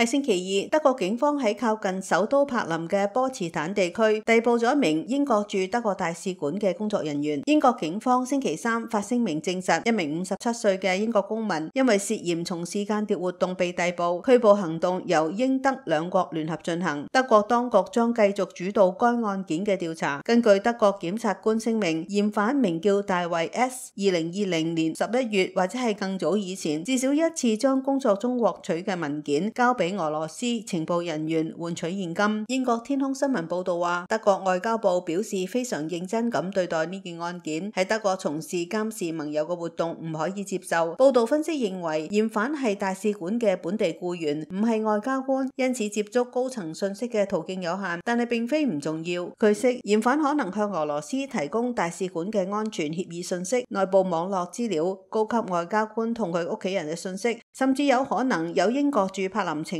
喺星期二，德国警方喺靠近首都柏林嘅波茨坦地区逮捕咗一名英国驻德国大使馆嘅工作人员。英国警方星期三发声明证实，一名五十七岁嘅英国公民因为涉嫌从事间谍活动被逮捕。拘捕行动由英德两国联合进行，德国当局将继续主导该案件嘅调查。根据德国检察官声明，嫌犯名叫大卫 S，二零二零年十一月或者系更早以前，至少一次将工作中获取嘅文件交俾。俄罗斯情报人员换取现金。英国天空新闻报道话，德国外交部表示非常认真咁对待呢件案件，喺德国从事监视盟友嘅活动唔可以接受。报道分析认为，嫌犯系大使馆嘅本地雇员，唔系外交官，因此接触高层信息嘅途径有限，但系并非唔重要。据悉，嫌犯可能向俄罗斯提供大使馆嘅安全协议信息、内部网络资料、高级外交官同佢屋企人嘅信息，甚至有可能有英国驻柏林情。